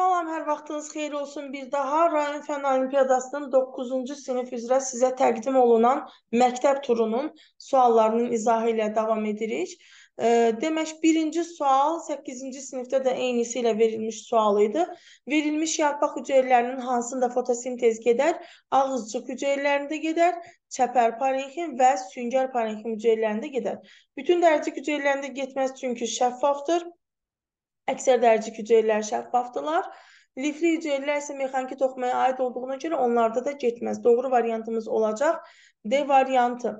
Salam, hər vaxtınız xeyir olsun. Bir daha rayon fən olimpiadasının 9-cu sinif üzrə sizə təqdim olunan məktəb turunun suallarının izahı ilə davam edirik. Demək, birinci sual 8-ci sinifdə də eynisi ilə verilmiş sual idi. Verilmiş yarpaq hüceyrələrinin hansında fotosintez gedər? Ağızcıq hüceyrələrində gedər, çəpər parenxim və süngər parenxim hüceyrələrində gedər. Bütün dərəcik hüceyrələrində getməz çünki şəffafdır. Əksər dərəcə hüceyrələr şəffafdırlar. Lifli hüceyrələr isə mexaniki toxumaya aid olduğuna görə onlarda da getməz. Doğru variantımız olacaq D variantı.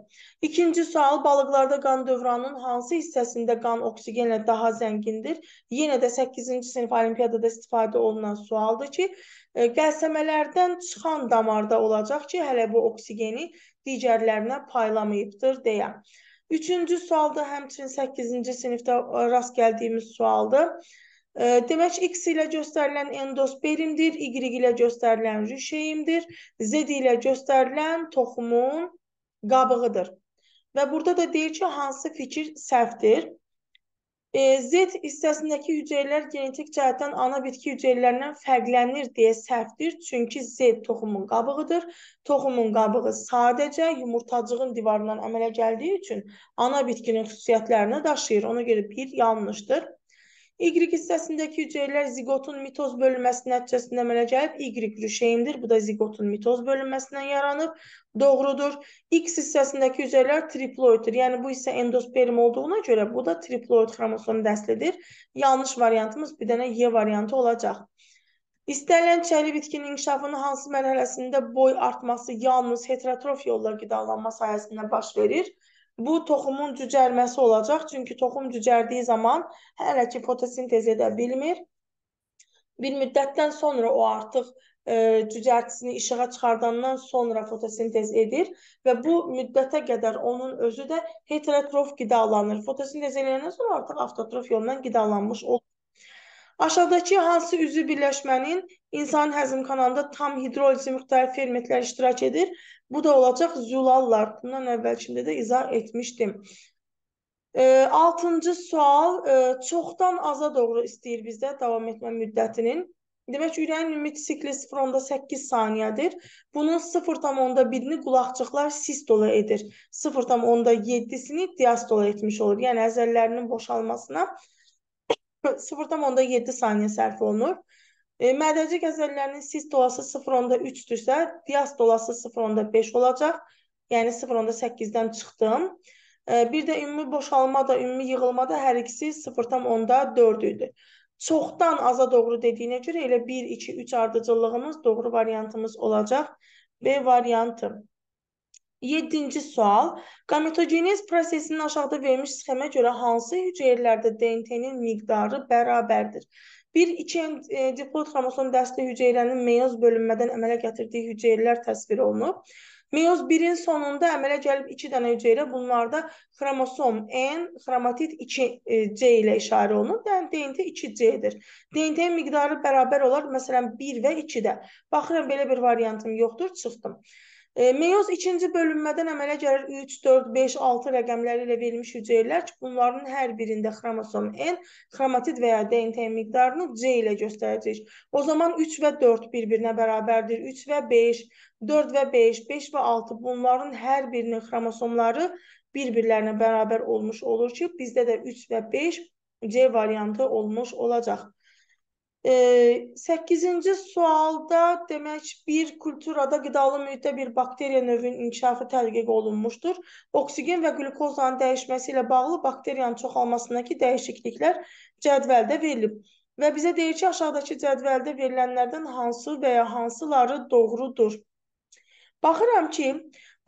İkinci sual balıqlarda qan dövranının hansı hissəsində qan oksigenlə daha zəngindir? Yenə də 8-ci sinif olimpiadada istifadə olunan sualdır ki, qəlsəmələrdən e, çıxan damarda olacaq ki, hələ bu oksigeni digərlərinə paylamayıbdır deyə. Üçüncü sualda həmçinin 8-ci sinifdə e, rast gəldiyimiz sualdır. E, demək, X ilə göstərilən endos berimdir, Y ilə göstərilən rüşeyimdir, Z ilə göstərilən toxumun qabığıdır. Və burada da deyir ki, hansı fikir səhvdir? E, Z hissəsindəki hüceyrələr genetik cəhətdən ana bitki hüceyrələrindən fərqlənir deyə səhvdir. Çünki Z toxumun qabığıdır. Toxumun qabığı sadəcə yumurtacığın divarından əmələ gəldiyi üçün ana bitkinin xüsusiyyətlərini daşıyır. Ona görə 1 yanlışdır. Y hissəsindəki hüceyrələr zigotun mitoz bölünməsi nəticəsində əmələ gəlib. Y rüşeymdir. Bu da zigotun mitoz bölünməsindən yaranıb. Doğrudur. X hissəsindəki hüceyrələr triploiddir. Yəni bu isə endosperm olduğuna görə bu da triploid xromosom dəslidir. Yanlış variantımız bir dənə Y variantı olacaq. İstənilən çəli bitkinin inkişafının hansı mərhələsində boy artması yalnız heterotrof yolla qidalanma sayəsində baş verir? Bu toxumun cücərməsi olacaq. Çünki toxum cücərdiyi zaman hələ ki fotosintez edə bilmir. Bir müddətdən sonra o artıq e, cücərtisini işığa çıxardandan sonra fotosintez edir və bu müddətə qədər onun özü də heterotrof qidalanır. Fotosintez eləyəndən sonra artıq avtotrof yolla qidalanmış olur. Aşağıdakı hansı üzvü birləşmənin insan həzm kanalında tam hidrolizi müxtəlif fermentlər iştirak edir Bu da olacaq zülallar. Bundan əvvəlkində də izah etmişdim. E, altıncı sual e, çoxdan aza doğru istəyir bizdə davam etmə müddətinin. Demək ürəyin ümumi sikli 0.8 saniyədir. Bunun 0.1-ni qulaqçıqlar sistola edir. 0.7-sini diastola etmiş olur. Yəni əzəllərinin boşalmasına 0.7 saniyə sərf olunur. E, mədəcik əzəllərinin sis dolası 0.3-dürsə, dias dolası 0.5 olacaq. Yəni 0.8-dən çıxdım. E, bir də ümumi boşalma da, ümumi yığılma da hər ikisi 0.4 idi. Çoxdan aza doğru dediyinə görə elə 1, 2, 3 ardıcıllığımız doğru variantımız olacaq. B variantı. 7-ci sual. Gametogenez prosesinin aşağıda verilmiş sxemə görə hansı hüceyrlərdə DNT-nin miqdarı bərabərdir? 1-2 e, diploid xromosom dəstək hüceyrənin meyoz bölünmədən əmələ gətirdiyi hüceyrələr təsvir olunub. Meyoz 1-in sonunda əmələ gəlib 2 dənə hüceyrə, bunlarda xromosom N, xromatit 2C e, ilə işarə olunur, yəni DNT 2C-dir. DNT-nin miqdarı bərabər olar, məsələn, 1 və 2-də. Baxıram, belə bir variantım yoxdur, çıxdım. E, meyoz ikinci bölünmədən əmələ gəlir 3, 4, 5, 6 rəqəmləri ilə verilmiş hüceyrələr ki, bunların hər birində xromosom N, xromatid və ya DNT miqdarını C ilə göstərəcək. O zaman 3 və 4 bir-birinə bərabərdir. 3 və 5, 4 və 5, 5 və 6 bunların hər birinin xromosomları bir-birlərinə bərabər olmuş olur ki, bizdə də 3 və 5 C variantı olmuş olacaq. 8-ci sualda demək bir kulturada qidalı mühitdə bir bakteriya növünün inkişafı tədqiq olunmuşdur. Oksigen və qlukozanın dəyişməsi ilə bağlı bakteriyanın çoxalmasındakı dəyişikliklər cədvəldə verilib. Və bizə deyir ki, aşağıdakı cədvəldə verilənlərdən hansı və ya hansıları doğrudur? Baxıram ki,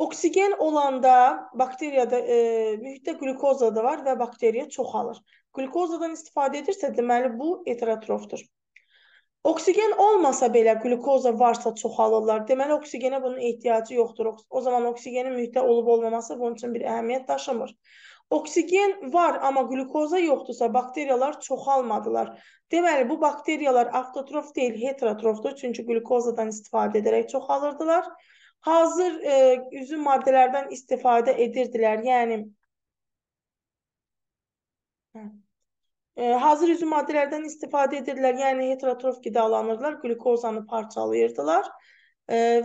oksigen olanda bakteriyada e, mühitdə qlukoza da var və bakteriya çoxalır. Qlukozadan istifadə edirsə, deməli bu heterotrofdur. Oksigen olmasa belə qlukoza varsa çoxalırlar. Deməli oksigenə bunun ehtiyacı yoxdur. O zaman oksigenin mühitdə olub-olmaması bunun üçün bir əhəmiyyət daşımır. Oksigen var, amma qlukoza yoxdursa bakteriyalar çoxalmadılar. Deməli bu bakteriyalar avtotrof deyil, heterotrofdur, çünki qlukozadan istifadə edərək çoxalırdılar. Hazır e, üzüm maddələrdən istifadə edirdilər. Yəni Hə E, hazır üzüm maddələrdən istifadə edirlər, yəni heterotrof qidalanırlar, qlikozanı parçalayırdılar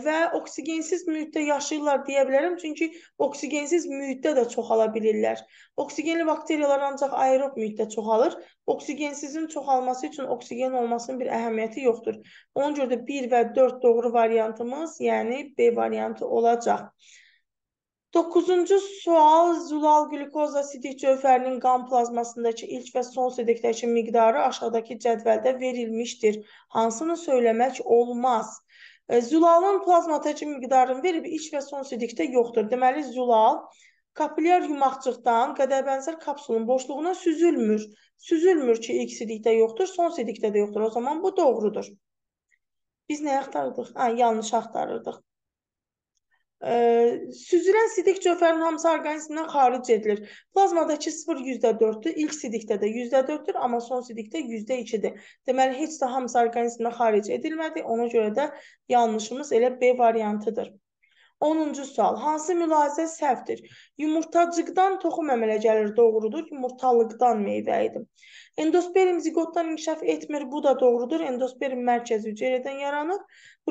və oksigensiz mühitdə yaşayırlar deyə bilərəm, çünki oksigensiz mühitdə də çoxala bilirlər. Oksigenli bakteriyalar ancaq aerob mühitdə çoxalır. Oksigensizin çoxalması üçün oksigen olmasının bir əhəmiyyəti yoxdur. Ona görə də 1 və 4 doğru variantımız, yəni B variantı olacaq. Doqquzuncu sual zulal qlikoz asidik cövhərinin qan plazmasındakı ilk və son sidikdəki miqdarı aşağıdakı cədvəldə verilmişdir. Hansını söyləmək olmaz? E, Zulalın plazmadakı miqdarını verib ilk və son sidikdə yoxdur. Deməli zulal kapilyar yumaqçıqdan qədərbənzər kapsulun boşluğuna süzülmür. Süzülmür ki, ilk sidikdə yoxdur, son sidikdə də yoxdur. O zaman bu doğrudur. Biz nə axtardıq? Ha, yanlış axtarırdıq. Ə, süzülən sidik cövhərin hamısı orqanizmdən xaric edilir. Plazmadakı 0,4-dür, ilk sidikdə də %4-dür, amma son sidikdə %2-dir. Deməli heç də hamısı orqanizmdən xaric edilmədi. Ona görə də yanlışımız elə B variantıdır. 10-cu sual. Hansı mülahizə səhvdir? Yumurtacıqdan toxum əmələ gəlir, doğrudur. Yumurtalıqdan meyvə idi. Endosperm zigotdan inkişaf etmir, bu da doğrudur. Endosperm mərkəzi hüceyrədən yaranır.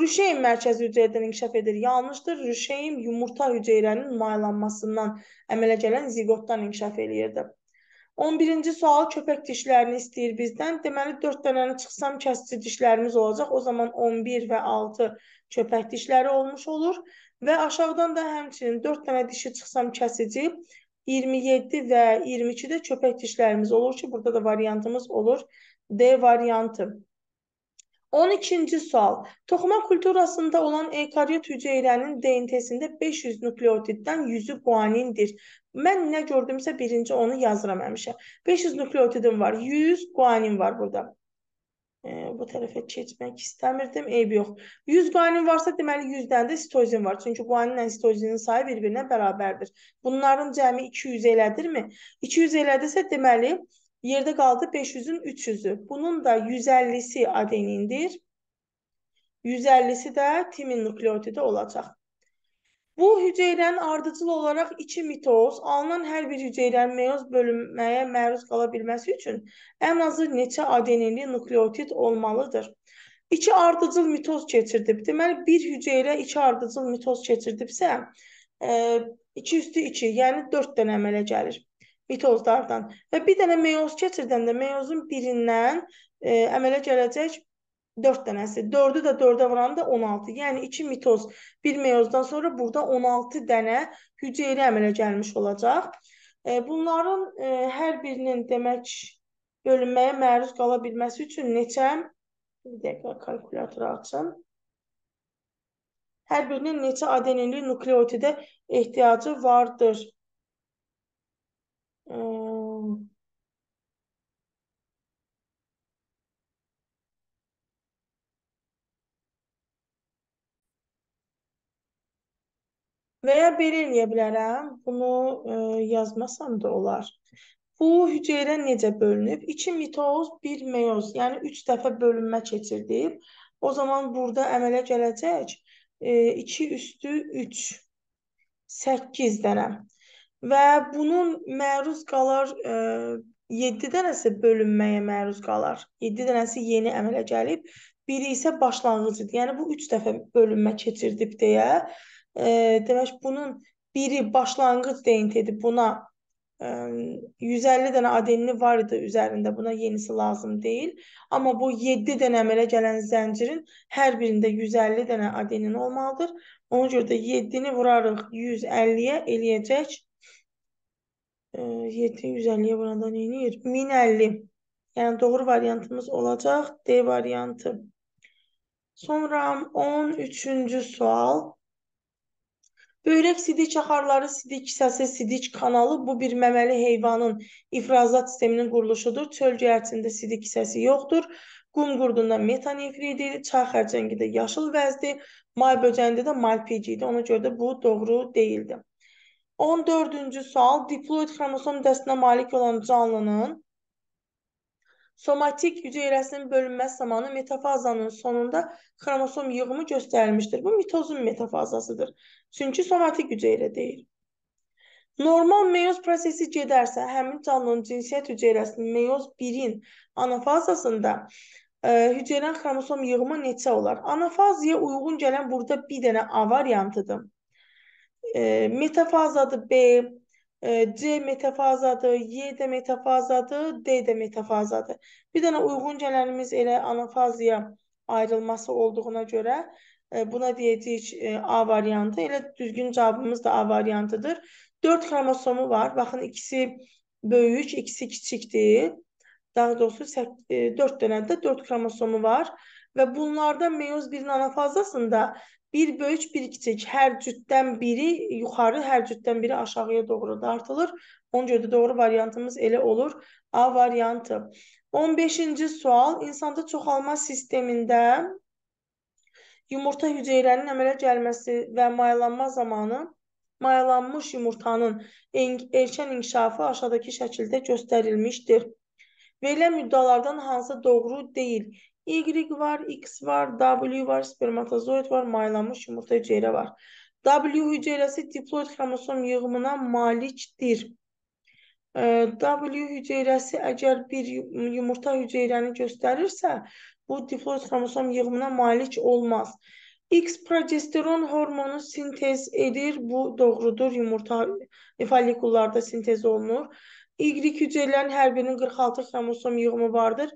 Rüşeym mərkəzi hüceyrədən inkişaf edir, yanlışdır. Rüşeym yumurta hüceyrənin maylanmasından əmələ gələn zigotdan inkişaf eləyirdi. 11-ci sual köpək dişlərini istəyir bizdən. Deməli 4 dənəni çıxsam kəsici dişlərimiz olacaq. O zaman 11 və 6 köpək dişləri olmuş olur. Və aşağıdan da həmçinin 4 dənə dişi çıxsam kəsici, 27 və 22-də köpək dişlərimiz olur ki, burada da variantımız olur D variantı. 12-ci sual. Toxuma kulturasında olan eukaryot hüceyrənin DNT-sində 500 nukleotiddən 100-ü guanindir. Mən nə gördümsə birinci onu yazıram həmişə. 500 nukleotidim var, 100 guanin var burada. E, bu tərəfə keçmək istəmirdim. Eybi yox. 100 guanin varsa, deməli 100-dən də sitozin var. Çünki guaninlə sitozinin sayı bir-birinə bərabərdir. Bunların cəmi 200 elədirmi? 200 elədirsə, deməli yerdə qaldı 500-ün 300-ü. Bunun da 150-si adenindir. 150-si də timin nukleotidi olacaq. Bu hüceyrənin ardıcıl olaraq iki mitoz, alınan hər bir hüceyrənin meyoz bölünməyə məruz qala bilməsi üçün ən azı neçə adeninli nukleotid olmalıdır. İki ardıcıl mitoz keçirdib. Deməli, bir hüceyrə iki ardıcıl mitoz keçirdibsə, 2 e, üstü 2, yəni 4 dənə əmələ gəlir mitozlardan. Və bir dənə meyoz keçirdəndə meyozun birindən ə, e, əmələ gələcək 4 dənəsi. 4-ü də 4-ə vuranda 16. Yəni 2 mitoz, 1 meyozdan sonra burada 16 dənə hüceyrə əmələ gəlmiş olacaq. E, bunların e, hər birinin demək bölünməyə məruz qala bilməsi üçün neçə bir dəqiqə kalkulyatora açın. Hər birinin neçə adeninli nukleotidə ehtiyacı vardır? Ee, Və ya belə eləyə bilərəm, bunu ə, e, yazmasam da olar. Bu hüceyrə necə bölünüb? 2 mitoz, 1 meyoz, yəni 3 dəfə bölünmə keçirdib. O zaman burada əmələ gələcək 2 e, üstü 3 8 dənə. Və bunun məruz qalar ə, 7 dənəsi bölünməyə məruz qalar. 7 dənəsi yeni əmələ gəlib, biri isə başlanğıcıdır. Yəni bu 3 dəfə bölünmə keçirdib deyə e, demək bunun biri başlanğıc DNT-dir. Buna ə, 150 dənə adenini var idi üzərində. Buna yenisi lazım deyil. Amma bu 7 dənə əmələ gələn zəncirin hər birində 150 dənə adenin olmalıdır. Ona görə də 7-ni vurarıq 150-yə eləyəcək. Ə, 7 150-yə vuranda nə eləyir? 1050. Yəni doğru variantımız olacaq D variantı. Sonra 13-cü sual. Böyrək sidik axarları, sidik kisəsi, sidik kanalı bu bir məməli heyvanın ifrazat sisteminin quruluşudur. Çöl göyərçində sidik kisəsi yoxdur. Qum qurdunda metanefridir, çay xərçəngidə yaşıl vəzdir, may böcəyində də malpecidir. Ona görə də bu doğru deyildi. 14-cü sual diploid xromosom dəstinə malik olan canlının somatik hüceyrəsinin bölünməsi zamanı metafazanın sonunda xromosom yığımı göstərilmişdir. Bu mitozun metafazasıdır. Çünki somatik hüceyrə deyil. Normal meyoz prosesi gedərsə, həmin canlının cinsiyyət hüceyrəsinin meyoz 1-in anafazasında e, hüceyrənin xromosom yığımı neçə olar? Anafaziyaya uyğun gələn burada bir dənə A variantıdır. E, metafazada B, C metafazadır, Y də metafazadır, D də metafazadır. Bir dənə uyğun gələnimiz elə anafazaya ayrılması olduğuna görə e, buna deyəcəyik e, A variantı. Elə düzgün cavabımız da A variantıdır. 4 xromosomu var. Baxın ikisi böyük, ikisi kiçikdir. Daha doğrusu 4 e, dənə də 4 xromosomu var və bunlarda meyoz 1-in anafazasında Bir böyük, bir kiçik. Hər cütdən biri yuxarı, hər cütdən biri aşağıya doğru dartılır. Ona görə də doğru variantımız elə olur. A variantı. 15-ci sual. İnsanda çoxalma sistemində yumurta hüceyrənin əmələ gəlməsi və mayalanma zamanı mayalanmış yumurtanın erkən inkişafı aşağıdakı şəkildə göstərilmişdir. Verilən müddalardan hansı doğru deyil? Y var, X var, W var, spermatozoid var, maylanmış yumurta hüceyrə var. W hüceyrəsi diploid xromosom yığımına malikdir. W hüceyrəsi əgər bir yumurta hüceyrəni göstərirsə, bu diploid xromosom yığımına malik olmaz. X progesteron hormonu sintez edir. Bu doğrudur. Yumurta e, folikullarda sintez olunur. Y350-nin hər birinin 46 xromosom yığımı vardır.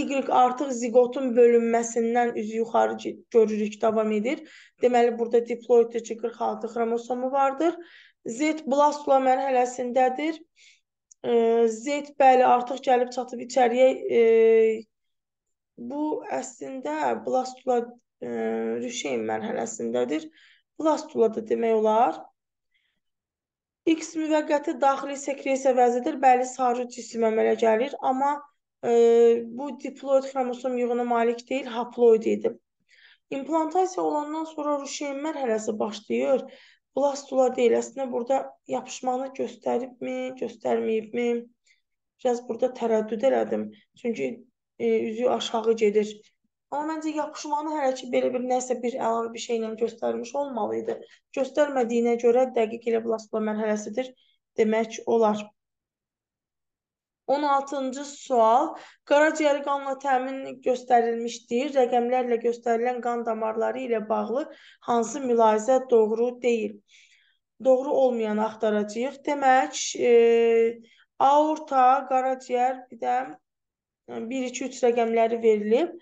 Y artıq zigotun bölünməsindən üzü yuxarı görürük, davam edir. Deməli, burada diploiddəki 46 xromosomu vardır. Z blastula mərhələsindədir. Z bəli artıq gəlib çatıb içəriyə. Bu əslində blastula rüşeyin mərhələsindədir. Blastula da demək olar. X müvəqqəti daxili sekresiya vəzidir. Bəli, sarı cisim əmələ gəlir, amma e, bu diploid xromosom yığına malik deyil, haploid idi. İmplantasiya olandan sonra rüşeyin mərhələsi başlayır. Blastula deyil, əslində burada yapışmanı göstəribmi, göstərməyibmi? Biraz burada tərəddüd elədim. Çünki e, üzü aşağı gedir. Amma məncə yapışmanı hələ ki belə bir nəsə bir əlavə bir şeylə göstərmiş olmalı idi. Göstərmədiyinə görə dəqiq elə blastula mərhələsidir demək olar. 16-cı sual. Qaraciyər qanla təmin göstərilmişdir. Rəqəmlərlə göstərilən qan damarları ilə bağlı hansı mülahizə doğru deyil? Doğru olmayanı axtaracağıq. Demək, e, aorta, qaraciyər, bir də 1 2 3 rəqəmləri verilib.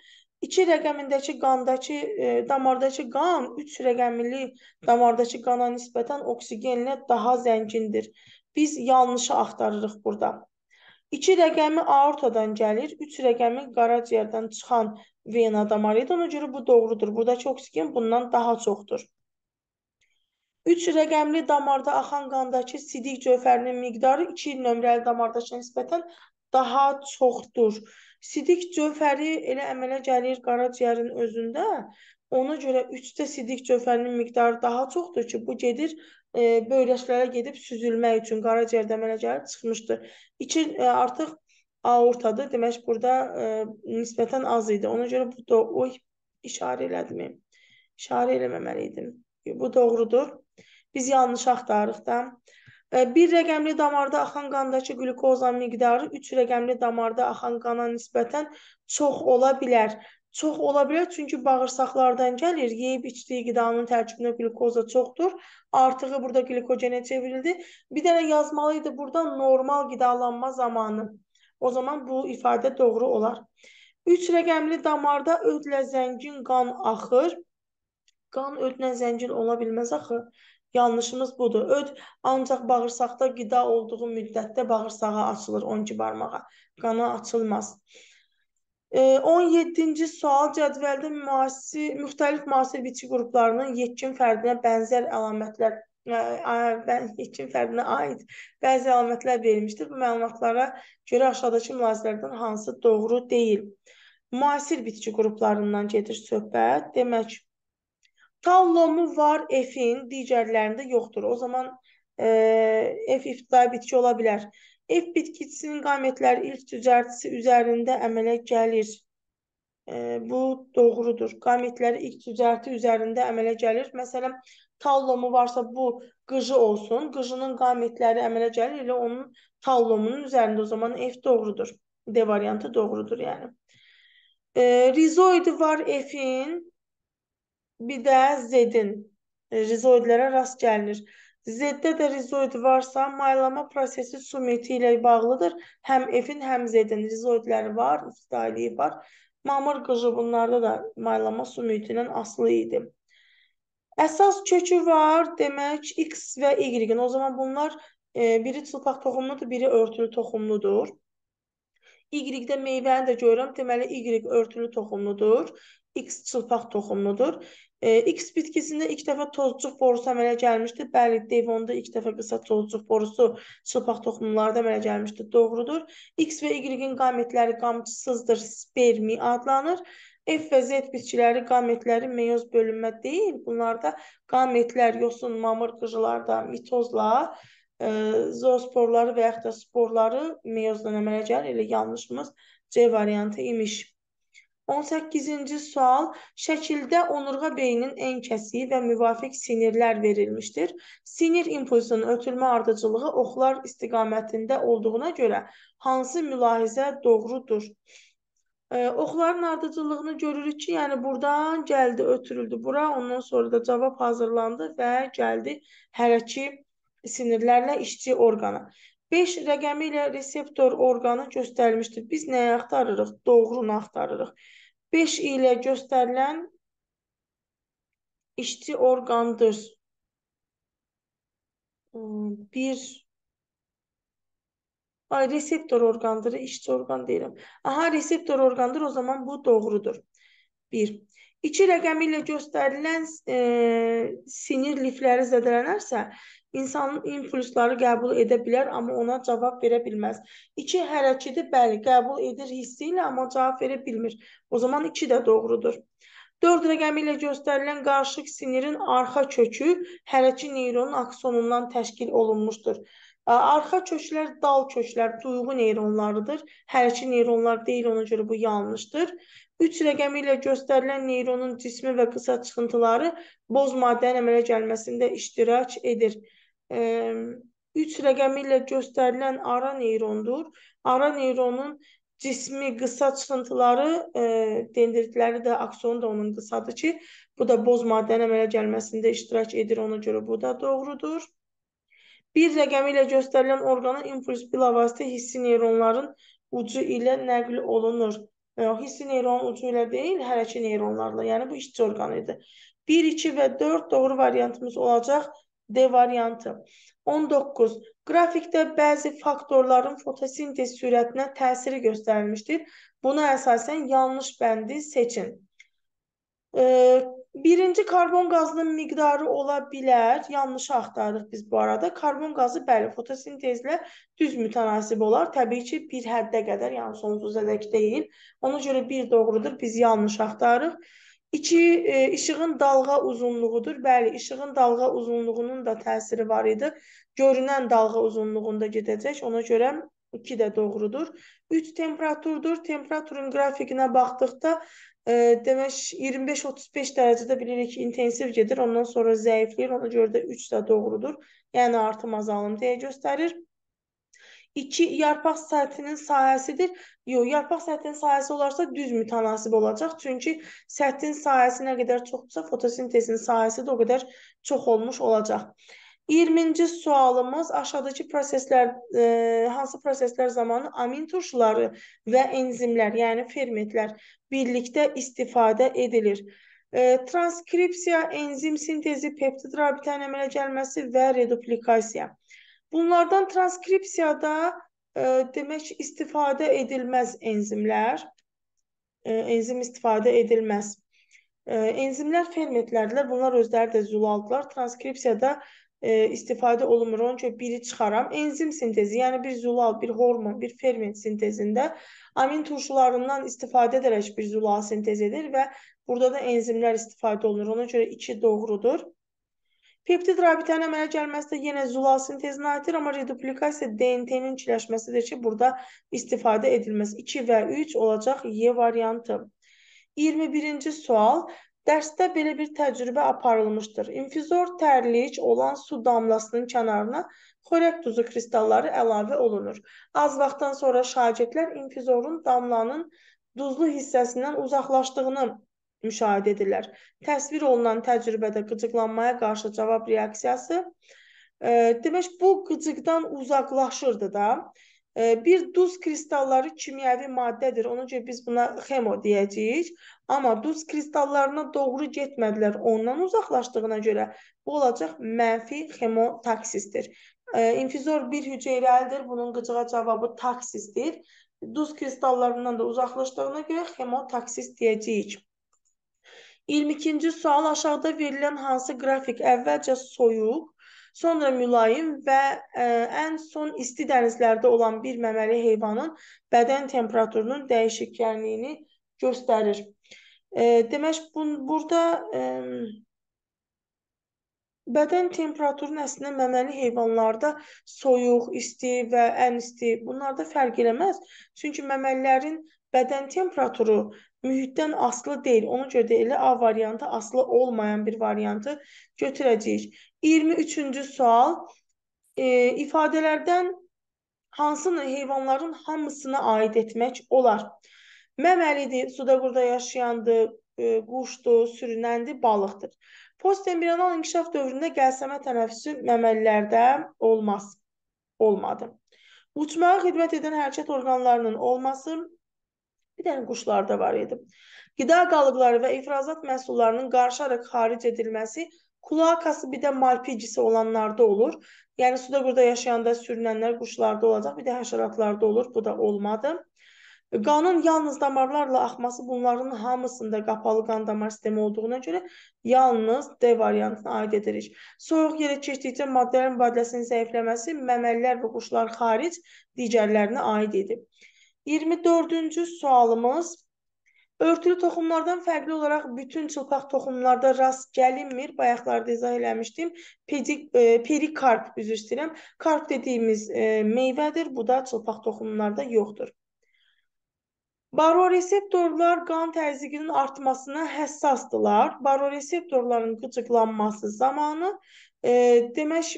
2 rəqəmindəki qandakı e, damardakı qan 3 rəqəmli damardakı qana nisbətən oksigenlə daha zəngindir. Biz yanlışı axtarırıq burada. 2 rəqəmi aortadan gəlir, 3 rəqəmi qaraciyərdən çıxan vena damarı idi. Ona görə bu doğrudur. Buradakı oksigen bundan daha çoxdur. 3 rəqəmli damarda axan qandakı sidik cövhərinin miqdarı 2 nömrəli damardakı nisbətən daha çoxdur. Sidik cövhəri elə əmələ gəlir qaraciyərin özündə. Ona görə 3-də sidik cövhərinin miqdarı daha çoxdur ki, bu gedir e, böyrəklərə gedib süzülmək üçün qaraciyərdə əmələ gəlib çıxmışdır. 2 e, artıq aortada, demək burada e, nisbətən az idi. Ona görə bu da o işarə elədim. İşarə eləməməli idim. Bu doğrudur. Biz yanlış axtarırıq da. Və bir rəqəmli damarda axan qandakı qlükoza miqdarı 3 rəqəmli damarda axan qana nisbətən çox ola bilər. Çox ola bilər çünki bağırsaqlardan gəlir, yeyib içdiyi qidanın tərkibində qlükoza çoxdur. Artığı burada qlikogenə çevrildi. Bir dənə yazmalı idi burada normal qidalanma zamanı. O zaman bu ifadə doğru olar. 3 rəqəmli damarda ödlə zəngin qan axır. Qan ödlə zəngin ola bilməz axı. Yanlışımız budur. Öd ancaq bağırsaqda qida olduğu müddətdə bağırsağa açılır, 12 barmağa. Qana açılmaz. E, 17-ci sual cədvəldə müasir, müxtəlif müasir biçi qruplarının yetkin fərdinə bənzər əlamətlər mən e, yetkin fərdinə aid bəzi əlamətlər verilmişdir. Bu məlumatlara görə aşağıdakı mülahizələrdən hansı doğru deyil? Müasir bitki qruplarından gedir söhbət. Demək, Tallomu var F-in, digərlərində yoxdur. O zaman e, F ibtidai bitki ola bilər. F bitkisinin qamətləri ilk düzərtisi üzərində əmələ gəlir. E, bu doğrudur. Qamətləri ilk düzərti üzərində əmələ gəlir. Məsələn, tallomu varsa bu qıjı olsun. Qıjının qamətləri əmələ gəlir elə onun tallomunun üzərində. O zaman F doğrudur. D variantı doğrudur yəni. E, rizoidi var F-in Bir də Z-in e, rizoidlərə rast gəlinir. Z-də də rizoid varsa, maylama prosesi sumeti ilə bağlıdır. Həm F-in, həm Z-in rizoidləri var, iftialiyi var. Mamır qıcı bunlarda da maylama sumetindən asılı idi. Əsas kökü var, demək X və Y-in. O zaman bunlar e, biri çılpaq toxumludur, biri örtülü toxumludur. Y-də meyvəni də görürəm. Deməli, Y örtülü toxumludur. X çılpaq toxumludur. E, X bitkisində ilk dəfə tozcuq borusu əmələ gəlmişdi. Bəli, Devonda ilk dəfə qısa tozcuq borusu çılpaq toxumlarda əmələ gəlmişdi. Doğrudur. X və Y-in qametləri qamçısızdır, spermi adlanır. F və Z bitkiləri qametləri meyoz bölünmə deyil. Bunlarda qametlər yosun, mamır qıcılarda mitozla e, zoosporları və yaxud da sporları meyozdan əmələ gəlir. Elə yanlışımız C variantı imiş. 18-ci sual. Şəkildə onurğa beynin en kəsiyi və müvafiq sinirlər verilmişdir. Sinir impulsunun ötürmə ardıcılığı oxlar istiqamətində olduğuna görə hansı mülahizə doğrudur? Oxların ardıcıllığını görürük ki, yəni buradan gəldi, ötürüldü bura, ondan sonra da cavab hazırlandı və gəldi hərəki sinirlərlə işçi orqana. 5 rəqəmi ilə reseptor orqanı göstərilmişdir. Biz nəyi axtarırıq? Doğrunu axtarırıq. 5 ilə göstərilən işçi orqandır. Bir Ay, reseptor orqandır, işçi orqan deyirəm. Aha, reseptor orqandır, o zaman bu doğrudur. 1. 2 rəqəmi ilə göstərilən e, sinir lifləri zədələnərsə, İnsanın impulsları qəbul edə bilər, amma ona cavab verə bilməz. 2 hərəkəti bəli qəbul edir hissi ilə, amma cavab verə bilmir. O zaman 2 də doğrudur. 4 rəqəmi ilə göstərilən qarışıq sinirin arxa kökü hərəki neyronun aksonundan təşkil olunmuşdur. Arxa köklər dal köklər, duyğu neyronlarıdır. Hərəki neyronlar deyil, ona görə bu yanlışdır. 3 rəqəmi ilə göstərilən neyronun cismi və qısa çıxıntıları boz maddənin əmələ gəlməsində iştirak edir. 3 rəqəmi ilə göstərilən ara neyrondur. Ara neyronun cismi qısa çıxıntıları, e, dendritləri də, aksonu da onun qısadır ki, bu da boz maddənin əmələ gəlməsində iştirak edir, ona görə bu da doğrudur. Bir rəqəmi ilə göstərilən orqana impuls bilavasitə hissi neyronların ucu ilə nəql olunur. Yox, e, hissi neyronun ucu ilə deyil, hərəki neyronlarla, yəni bu işçi orqanı idi. 1, 2 və 4 doğru variantımız olacaq. D variantı. 19. Qrafikdə bəzi faktorların fotosintez sürətinə təsiri göstərilmişdir. Buna əsasən yanlış bəndi seçin. E, birinci karbon qazının miqdarı ola bilər. Yanlışı axtarırıq biz bu arada. Karbon qazı bəli fotosintezlə düz mütənasib olar. Təbii ki, bir həddə qədər, yəni sonsuz hədək deyil. Ona görə bir doğrudur, biz yanlış axtarırıq. İki, e, işığın dalğa uzunluğudur. Bəli, işığın dalğa uzunluğunun da təsiri var idi. Görünən dalğa uzunluğunda gedəcək. Ona görə 2 də doğrudur. 3 temperaturdur. Temperaturun qrafikinə baxdıqda e, demək 25-35 dərəcədə bilirik ki, intensiv gedir. Ondan sonra zəifləyir. Ona görə də 3 də doğrudur. Yəni artım azalım deyə göstərir. İki, yarpaq səthinin sahəsidir. Yox, yarpaq səthinin sahəsi olarsa düz mütənasib olacaq. Çünki səthin sahəsi nə qədər çoxdursa, fotosintezin sahəsi də o qədər çox olmuş olacaq. 20-ci sualımız aşağıdakı proseslər e, hansı proseslər zamanı amin turşuları və enzimlər, yəni fermentlər birlikdə istifadə edilir? E, transkripsiya, enzim sintezi, peptid rabitənin əmələ gəlməsi və reduplikasiya. Bunlardan transkripsiyada e, demək ki, istifadə edilməz enzimlər, e, enzim istifadə edilməz. E, enzimlər fermentlərdirlər, bunlar özləri də zulaldılar. Transkripsiyada e, istifadə olunmur, onun üçün biri çıxaram. Enzim sintezi, yəni bir zulal, bir hormon, bir ferment sintezində amin turşularından istifadə edərək bir zulal sintez edir və burada da enzimlər istifadə olunur. Ona görə iki doğrudur. Peptid rabitənin əmələ gəlməsi də yenə zulal sintezinə aiddir, amma reduplikasiya DNT-nin çiləşməsidir ki, burada istifadə edilməz. 2 və 3 olacaq Y variantı. 21-ci sual. Dərsdə belə bir təcrübə aparılmışdır. İnfizor tərliç olan su damlasının kənarına xörək duzu kristalları əlavə olunur. Az vaxtdan sonra şagirdlər infizorun damlanın duzlu hissəsindən uzaqlaşdığını müşahidə edirlər. Təsvir olunan təcrübədə qıcıqlanmaya qarşı cavab reaksiyası e, demək bu qıcıqdan uzaqlaşırdı da. E, bir duz kristalları kimyəvi maddədir. Ona görə biz buna xemo deyəcəyik. Amma duz kristallarına doğru getmədilər. Ondan uzaqlaşdığına görə bu olacaq mənfi xemotaksisdir. E, infizor bir hüceyrəlidir. Bunun qıcığa cavabı taksisdir. Duz kristallarından da uzaqlaşdığına görə xemotaksis deyəcəyik. 22-ci sual aşağıda verilən hansı qrafik əvvəlcə soyuq, sonra mülayim və ə, e, ən son isti dənizlərdə olan bir məməli heyvanın bədən temperaturunun dəyişikliyini göstərir. E, demək, bu, burada e, bədən temperaturunun əslində məməli heyvanlarda soyuq, isti və ən isti bunlarda fərq eləməz. Çünki məməlilərin bədən temperaturu mühitdən asılı deyil. Ona görə də elə A variantı asılı olmayan bir variantı götürəcəyik. 23-cü sual. E, ifadələrdən hansını heyvanların hamısına aid etmək olar? Məməlidir, suda burada yaşayandır, e, quşdur, sürünəndir, balıqdır. Postembranal inkişaf dövründə qəlsəmə tənəffüsü məməlilərdə olmaz. Olmadı. Uçmağa xidmət edən hərəkət orqanlarının olması bir dənə quşlarda var idi. Qida qalıqları və ifrazat məhsullarının qarışaraq xaric edilməsi Kulağa kası bir də malpicisi olanlarda olur. Yəni suda burada yaşayanda sürünənlər quşlarda olacaq, bir də həşəratlarda olur. Bu da olmadı. Qanın yalnız damarlarla axması bunların hamısında qapalı qan damar sistemi olduğuna görə yalnız D variantına aid edirik. Soyuq yerə keçdikcə maddələrin mübadiləsinin zəifləməsi məməlilər və quşlar xaric digərlərinə aid edib. 24-cü sualımız Örtülü toxumlardan fərqli olaraq bütün çılpaq toxumlarda rast gəlinmir. Bayaqlarda izah eləmişdim. Pedik, e, perikarp üzr istəyirəm. Karp dediyimiz e, meyvədir. Bu da çılpaq toxumlarda yoxdur. Baroreseptorlar qan təzyiqinin artmasına həssasdırlar. Baroreseptorların qıcıqlanması zamanı e, demək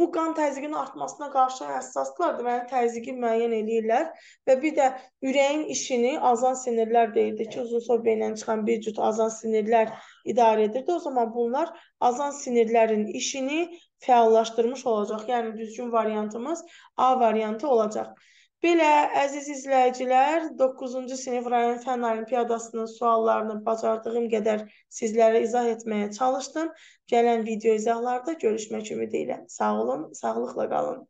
bu qan təzyiqinin artmasına qarşı həssaslardır. Məni təzyiqi müəyyən eləyirlər və bir də ürəyin işini azan sinirlər deyirdi ki, uzun sobe ilə çıxan bir cüt azan sinirlər idarə edirdi. O zaman bunlar azan sinirlərin işini fəallaşdırmış olacaq. Yəni düzgün variantımız A variantı olacaq. Belə, əziz izləyicilər, 9-cu sinif rayon fənn olimpiyadasının suallarını bacardığım qədər sizlərə izah etməyə çalışdım. Gələn video izahlarda görüşmək ümidi ilə. Sağ olun, sağlıqla qalın.